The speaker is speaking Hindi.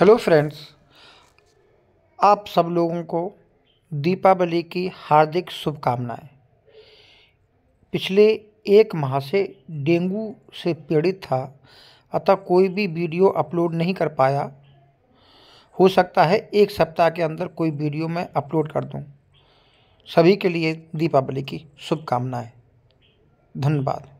हेलो फ्रेंड्स आप सब लोगों को दीपावली की हार्दिक शुभकामनाएं पिछले एक माह से डेंगू से पीड़ित था अतः कोई भी वीडियो अपलोड नहीं कर पाया हो सकता है एक सप्ताह के अंदर कोई वीडियो मैं अपलोड कर दूं। सभी के लिए दीपावली की शुभकामनाएं धन्यवाद